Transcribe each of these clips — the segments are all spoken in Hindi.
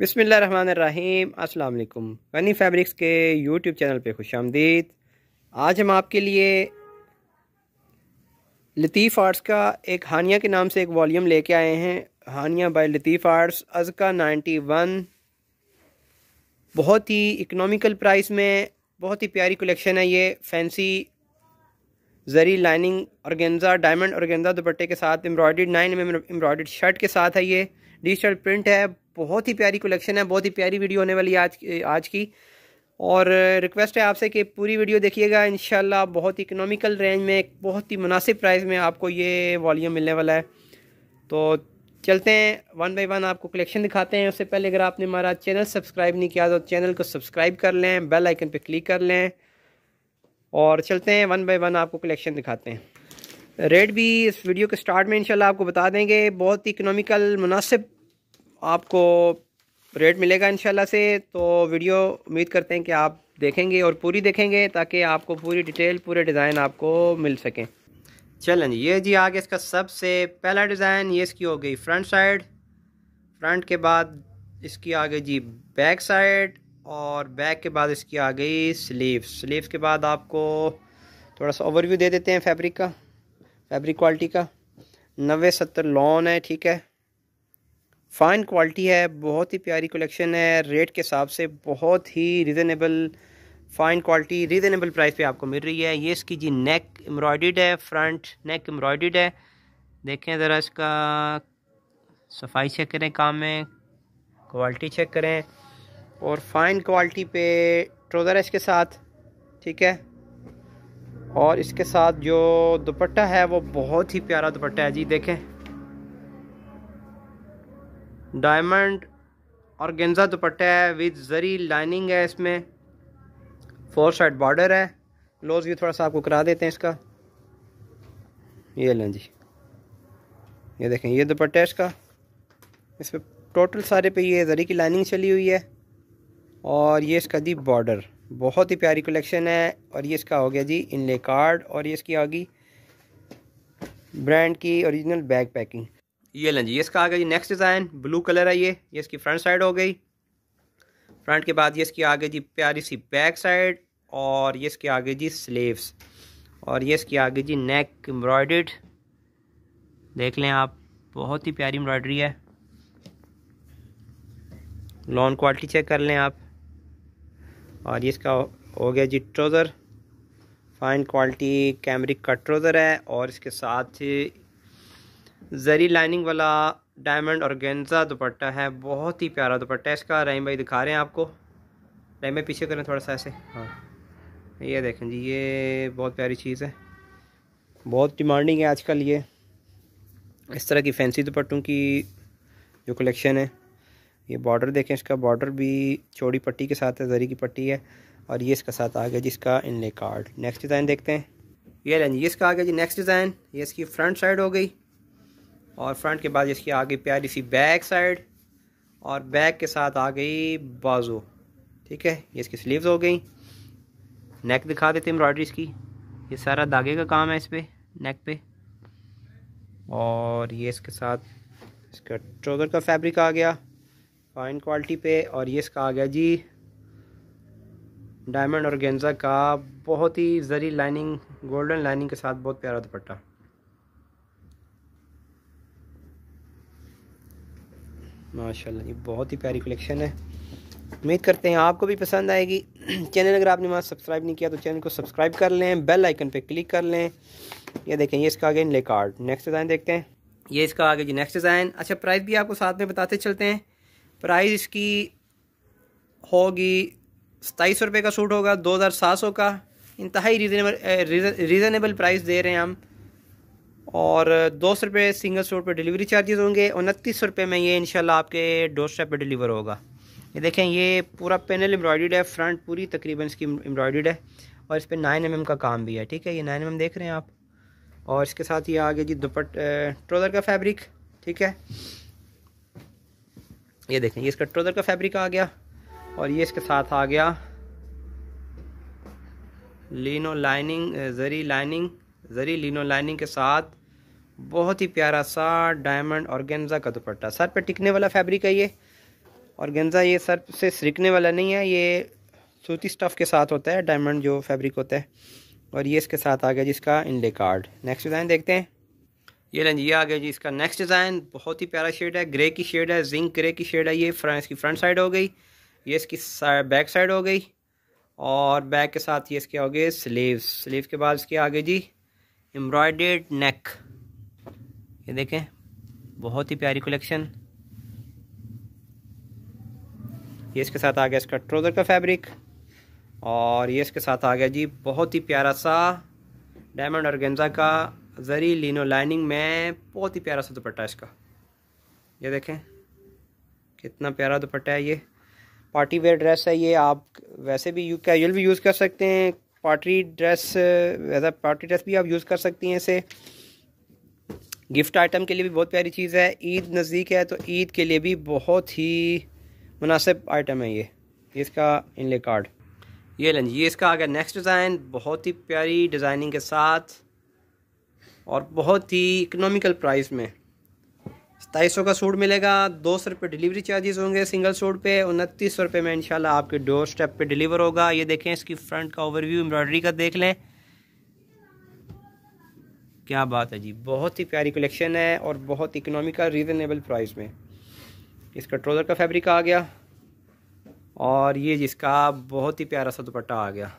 बसमिल अल्लाम वनी फैब्रिक्स के यूट्यूब चैनल पे खुश आमदीद आज हम आपके लिए लतीफ़ आर्ट्स का एक हानिया के नाम से एक वॉल्यूम लेके आए हैं हानिया बाय लतीफ़ आर्ट्स अजका 91 वन बहुत ही इकनॉमिकल प्राइस में बहुत ही प्यारी कलेक्शन है ये फैंसी जरी लाइनिंग औरगेंजा डायमंड औरगेंजा दुपट्टे के साथ एम्ब्रॉयड नाइन एम एम्ब्रॉयड शर्ट के साथ है ये डिजिटल प्रिंट है बहुत ही प्यारी कलेक्शन है बहुत ही प्यारी वीडियो होने वाली आज आज की और रिक्वेस्ट है आपसे कि पूरी वीडियो देखिएगा इन बहुत ही इकनॉमिकल रेंज में बहुत ही मुनासिब प्राइस में आपको ये वॉल्यूम मिलने वाला है तो चलते हैं वन बाय वन आपको कलेक्शन दिखाते हैं उससे पहले अगर आपने हमारा चैनल सब्सक्राइब नहीं किया तो चैनल को सब्सक्राइब कर लें बेल आइकन पर क्लिक कर लें और चलते हैं वन बाय वन आपको कलेक्शन दिखाते हैं रेट भी इस वीडियो के स्टार्ट में इंशाल्लाह आपको बता देंगे बहुत ही इकनॉमिकल मुनासिब आपको रेट मिलेगा इंशाल्लाह से तो वीडियो उम्मीद करते हैं कि आप देखेंगे और पूरी देखेंगे ताकि आपको पूरी डिटेल पूरे डिज़ाइन आपको मिल सकें चलें ये जी आगे इसका सबसे पहला डिज़ाइन ये इसकी हो गई फ्रंट साइड फ्रंट के बाद इसकी आ गई जी बैक साइड और बैक के बाद इसकी आ गई स्लीव स्लीव के बाद आपको थोड़ा सा ओवरव्यू दे देते हैं फैब्रिक का फैब्रिक क्वालिटी का नवे सत्तर लॉन है ठीक है फ़ाइन क्वालिटी है बहुत ही प्यारी कलेक्शन है रेट के हिसाब से बहुत ही reasonable fine quality reasonable price पे आपको मिल रही है ये इसकी जी नेक एम्ब्रॉयड है फ्रंट नेक एम्ब्रॉयड है देखें ज़रा इसका सफाई चेक करें काम में क्वालिटी चेक करें और फाइन क्वालिटी पे ट्रोज़र है इसके साथ ठीक है और इसके साथ जो दुपट्टा है वो बहुत ही प्यारा दुपट्टा है जी देखें डायमंड और गेंजा दुपट्टा है विद जरी लाइनिंग है इसमें फोर साइड बॉर्डर है लोज़ भी थोड़ा सा आपको करा देते हैं इसका ये लें जी ये देखें ये दुपट्टा है इसका इस पर टोटल सारे पे ये जरी की लाइनिंग चली हुई है और ये इसका जी बॉर्डर बहुत ही प्यारी कलेक्शन है और ये इसका हो गया जी इनले कार्ड और ये इसकी आ गई ब्रांड की ओरिजिनल बैग पैकिंग ये लें जी ये इसका आ गया जी नेक्स्ट डिज़ाइन ब्लू कलर है ये ये इसकी फ्रंट साइड हो गई फ्रंट के बाद ये इसकी आ गई जी प्यारी सी बैक साइड और ये इसकी आ गई जी स्लीव्स और ये इसकी आ गई जी नेक एम्ब्रॉयड देख लें आप बहुत ही प्यारी एम्ब्रॉयडरी है लॉन क्वालिटी चेक कर लें आप और ये इसका हो गया जी ट्रोज़र फाइन क्वालिटी कैमरिक का ट्रोज़र है और इसके साथ जरी लाइनिंग वाला डायमंड और गेंजा दुपट्टा है बहुत ही प्यारा दुपट्टा है इसका रहीम भाई दिखा रहे हैं आपको रहीम भाई पीछे करें थोड़ा सा ऐसे हाँ ये देखें जी ये बहुत प्यारी चीज़ है बहुत डिमांडिंग है आजकल ये इस तरह की फैंसी दुपट्टों की जो कलेक्शन है ये बॉर्डर देखें इसका बॉर्डर भी चौड़ी पट्टी के साथ है जरी की पट्टी है और ये इसका साथ आ गया जिसका इनले कार्ड नेक्स्ट डिज़ाइन देखते हैं ये लें जी इसका आ गया जी नेक्स्ट डिज़ाइन ये इसकी फ्रंट साइड हो गई और फ्रंट के बाद इसकी आ गई प्यारी सी बैक साइड और बैक के साथ आ गई बाजू ठीक है ये इसकी स्लीव्स हो गई नेक दिखा देते एम्ब्रॉयडरी इसकी ये सारा धागे का काम है इस पर नेक पे और ये इसके साथ इसका ट्रोज़र का फैब्रिक आ गया फाइन क्वालिटी पे और ये इसका आ गया जी डायमंड और गेंजा का बहुत ही जरी लाइनिंग गोल्डन लाइनिंग के साथ बहुत प्यारा दुपट्टा माशाल्लाह जी बहुत ही प्यारी कलेक्शन है उम्मीद करते हैं आपको भी पसंद आएगी चैनल अगर आपने वहाँ सब्सक्राइब नहीं किया तो चैनल को सब्सक्राइब कर लें बेल आइकन पे क्लिक कर लें ये देखें ये इसका आगे ले कार्ड नेक्स्ट डिज़ाइन देखते हैं ये इसका आगे जी नेक्स्ट डिज़ाइन अच्छा प्राइस भी आपको साथ में बताते चलते हैं प्राइस इसकी होगी सताईस सौ रुपये का सूट होगा दो हज़ार सात सौ का इंतहाई रीज़नेबल रीज़नेबल प्राइस दे रहे हैं हम और दो सौ रुपये सिंगल स्टोर पर डिलीवरी चार्जेस होंगे उनतीस सौ रुपये में ये इनशाला आपके डोर स्टेप पर डिलीवर होगा ये देखें ये पूरा पैनल एम्ब्रॉयड है फ्रंट पूरी तकरीबन इसकी एम्ब्रॉयड है और इस पर नाइन एम का काम भी है ठीक है ये नाइन एम mm देख रहे हैं आप और इसके साथ ये आ गया जी दुपट ट्रोज़र का फैब्रिक ठीक है ये देखें ये इसका ट्रोज़र का फैब्रिक आ गया और ये इसके साथ आ गया लिनो लाइनिंग जरी लाइनिंग जरी लिनो लाइनिंग के साथ बहुत ही प्यारा सा डायमंड गेंजा का दुपट्टा सर पे टिकने वाला फैब्रिक है ये गेंजा ये सर से सिकने वाला नहीं है ये सूती स्टफ़ के साथ होता है डायमंड जो फैब्रिक होता है और ये इसके साथ आ गया जिसका इनले कार्ड नेक्स्ट डिज़ाइन देखते हैं ये लें ये आ गया जी इसका नेक्स्ट डिज़ाइन बहुत ही प्यारा शेड है ग्रे की शेड है जिंक ग्रे की शेड है ये फ्रंट इसकी फ्रंट साइड हो गई ये इसकी बैक साइड हो गई और बैक के साथ ये इसके हो गए स्लीव स्लीव के बाद इसके आ गए जी एम्ब्रॉयडेड नेक ये देखें बहुत ही प्यारी कलेक्शन ये इसके साथ आ गया इसका ट्रोज़र का फैब्रिक और ये इसके साथ आ गया जी बहुत ही प्यारा सा डायमंड और गेंजा का जरी लिनो लाइनिंग में बहुत ही प्यारा सा दुपट्टा है इसका ये देखें कितना प्यारा दुपट्टा है ये पार्टी वेयर ड्रेस है ये आप वैसे भी यू कैजुअल भी यूज़ कर सकते हैं पार्टी ड्रेस वैसा पार्टी ड्रेस भी आप यूज़ कर सकती हैं इसे गिफ्ट आइटम के लिए भी बहुत प्यारी चीज़ है ईद नज़दीक है तो ईद के लिए भी बहुत ही मुनासिब आइटम है ये इसका इनले कार्ड ये लें ये इसका आ गया नेक्स्ट डिज़ाइन बहुत ही प्यारी डिज़ाइनिंग के साथ और बहुत ही इकनॉमिकल प्राइस में सताईस सौ का सूट मिलेगा दो सौ रुपये डिलीवरी चार्जेस होंगे सिंगल सूट पे उनतीस सौ रुपये में इंशाल्लाह आपके डोर स्टेप पर डिलीवर होगा ये देखें इसकी फ्रंट का ओवरव्यू एम्ब्रॉयडरी का देख लें क्या बात है जी बहुत ही प्यारी कलेक्शन है और बहुत इकोनॉमिकल रीज़नेबल प्राइस में इसका ट्रोज़र का फैब्रिक आ गया और ये जिसका बहुत ही प्यारा सा दुपट्टा आ गया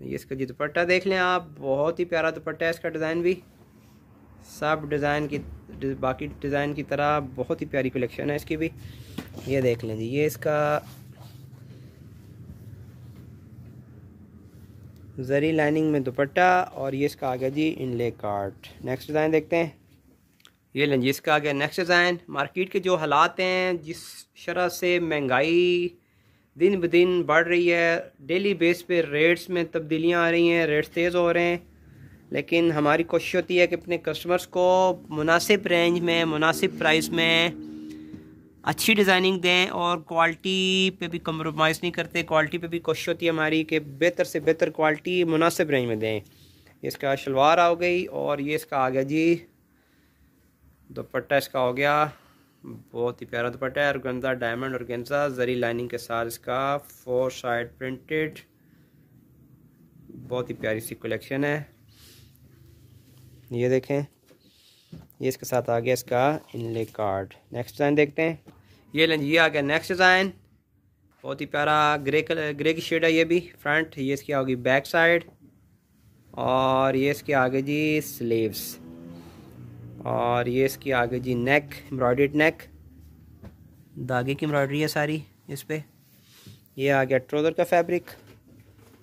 ये इसका जी दुपट्टा देख लें आप बहुत ही प्यारा दुपट्टा है इसका डिज़ाइन भी सब डिज़ाइन की बाकी डिज़ाइन की तरह बहुत ही प्यारी कलेक्शन है इसकी भी ये देख लें जी ये इसका ज़री लाइनिंग में दुपट्टा और ये इसका आ गया जी इनले कार्ट नेक्स्ट डिज़ाइन देखते हैं ये लें जी इसका आ गया नेक्स्ट डिज़ाइन मार्केट के जो हालात हैं जिस शरह से महंगाई दिन ब दिन बढ़ रही है डेली बेस पे रेट्स में तब्दीलियाँ आ रही हैं रेट्स तेज़ हो रहे हैं लेकिन हमारी कोशिश होती है कि अपने कस्टमर्स को मुनासिब रेंज में मुनासिब प्राइस में अच्छी डिज़ाइनिंग दें और क्वालिटी पे भी कम्प्रोमाइज़ नहीं करते क्वालिटी पे भी कोशिश होती है हमारी कि बेहतर से बेहतर क्वालिटी मुनासिब रेंज में दें इसका शलवार आ गई और ये इसका आ गया जी दोपट्टा इसका हो गया बहुत ही प्यारा दुपट्टा है ऑर्गेंजा डायमंड और गेंजा जरी लाइनिंग के साथ इसका फोर साइड प्रिंटेड बहुत ही प्यारी सी कलेक्शन है ये देखें ये इसके साथ आ गया इसका इनले कार्ड नेक्स्ट डिज़ाइन देखते हैं ये लें ये आ गया नेक्स्ट डिज़ाइन बहुत ही प्यारा ग्रे कलर ग्रे की शेड है ये भी फ्रंट ये इसकी गई बैक साइड और ये इसके आगे जी स्लीव्स और ये इसकी आगे जी नेक एम्ब्रॉयड नेक धागे की एम्ब्रॉयडरी है सारी इस पर यह आ गया ट्रोज़र का फैब्रिक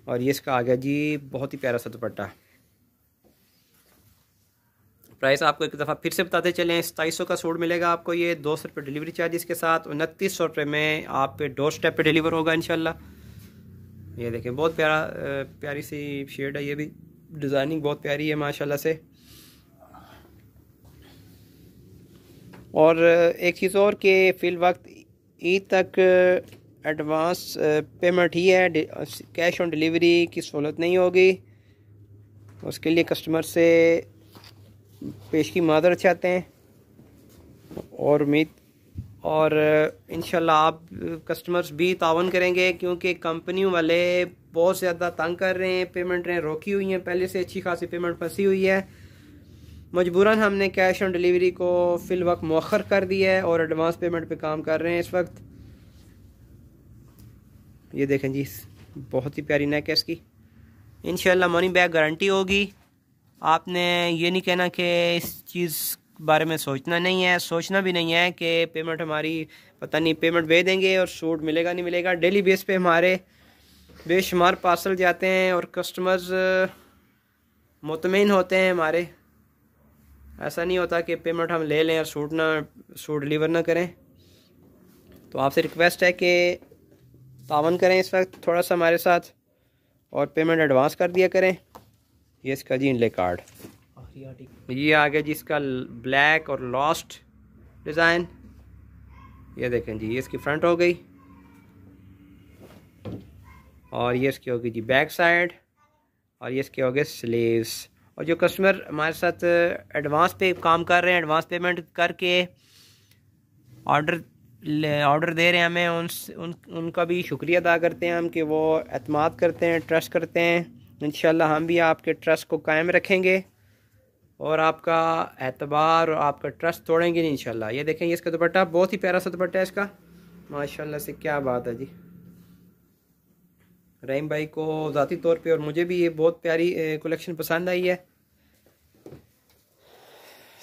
और ये इसका आ गया जी बहुत ही प्यारा सा दुपट्टा प्राइस आपको एक दफ़ा फिर से बताते चलें सताईस सौ का सूट मिलेगा आपको ये दो सौ रुपये डिलीवरी चार्जेस के साथ उनतीस सौ रुपये में आप पे डोर स्टेप पर डिलीवर होगा इनशाला ये देखें बहुत प्यारा प्यारी सी शेड है ये भी डिज़ाइनिंग बहुत प्यारी है माशाला से और एक चीज़ और कि फ़िल वक्त ईद तक एडवांस पेमेंट ही है कैश ऑन डिलीवरी की सहूलत नहीं होगी उसके लिए कस्टमर से पेश की मादर चाहते हैं और उम्मीद और इन आप कस्टमर्स भी तावन करेंगे क्योंकि कंपनी वाले बहुत ज़्यादा तंग कर रहे हैं पेमेंट रहे रोकी हुई हैं पहले से अच्छी खासी पेमेंट फंसी हुई है मजबूरन हमने कैश ऑन डिलीवरी को फिल वक्त मौखर कर दिया है और एडवांस पेमेंट पे काम कर रहे हैं इस वक्त ये देखें जी बहुत ही प्यारी नेक है इसकी इन मनी बैग गारंटी होगी आपने ये नहीं कहना कि इस चीज़ बारे में सोचना नहीं है सोचना भी नहीं है कि पेमेंट हमारी पता नहीं पेमेंट भेज देंगे और सूट मिलेगा नहीं मिलेगा डेली बेस पे हमारे बेशुमार पार्सल जाते हैं और कस्टमर्स मुतमिन होते हैं हमारे ऐसा नहीं होता कि पेमेंट हम ले लें और सूट ना सूट डिलीवर ना करें तो आपसे रिक्वेस्ट है कि तावन करें इस वक्त थोड़ा सा हमारे साथ और पेमेंट एडवांस कर दिया करें ये इसका जी इनले कार्ड ये आ गया जी इसका ब्लैक और लॉस्ट डिज़ाइन ये देखें जी ये इसकी फ्रंट हो गई और ये इसकी होगी जी बैक साइड और ये इसके हो गए स्लीवस और जो कस्टमर हमारे साथ एडवांस uh, पे काम कर रहे हैं एडवांस पेमेंट करके ऑर्डर ऑर्डर दे रहे हैं हमें उन, उन उनका भी शुक्रिया अदा करते हैं हम कि वो अतमाद करते हैं ट्रस्ट करते हैं इन हम भी आपके ट्रस्ट को कायम रखेंगे और आपका एतबार और आपका ट्रस्ट तोड़ेंगे नहीं इन ये देखें ये इसका दुपट्टा बहुत ही प्यारा सा दुपट्टा है इसका माशाला से क्या बात है जी रहीम भाई को ज़ाती तौर पे और मुझे भी ये बहुत प्यारी कलेक्शन पसंद आई है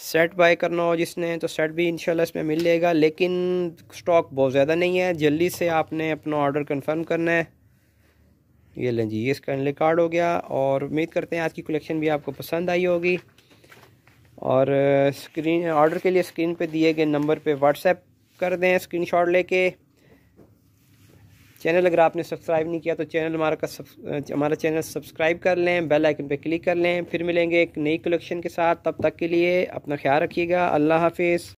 सेट बाय करना हो जिसने तो सेट भी इनशाला इसमें मिल जाएगा लेकिन स्टॉक बहुत ज़्यादा नहीं है जल्दी से आपने अपना ऑर्डर कन्फर्म करना है ये लें जी ये इसका अनले कार्ड हो गया और उम्मीद करते हैं आज की कलेक्शन भी आपको पसंद आई होगी और स्क्रीन ऑर्डर के लिए स्क्रीन पे दिए गए नंबर पे व्हाट्सएप कर दें स्क्रीनशॉट लेके चैनल अगर आपने सब्सक्राइब नहीं किया तो चैनल हमारा का हमारा चैनल सब्सक्राइब कर लें बेल आइकन पे क्लिक कर लें फिर मिलेंगे एक नई कलेक्शन के साथ तब तक के लिए अपना ख्याल रखिएगा अल्लाह हाफिज़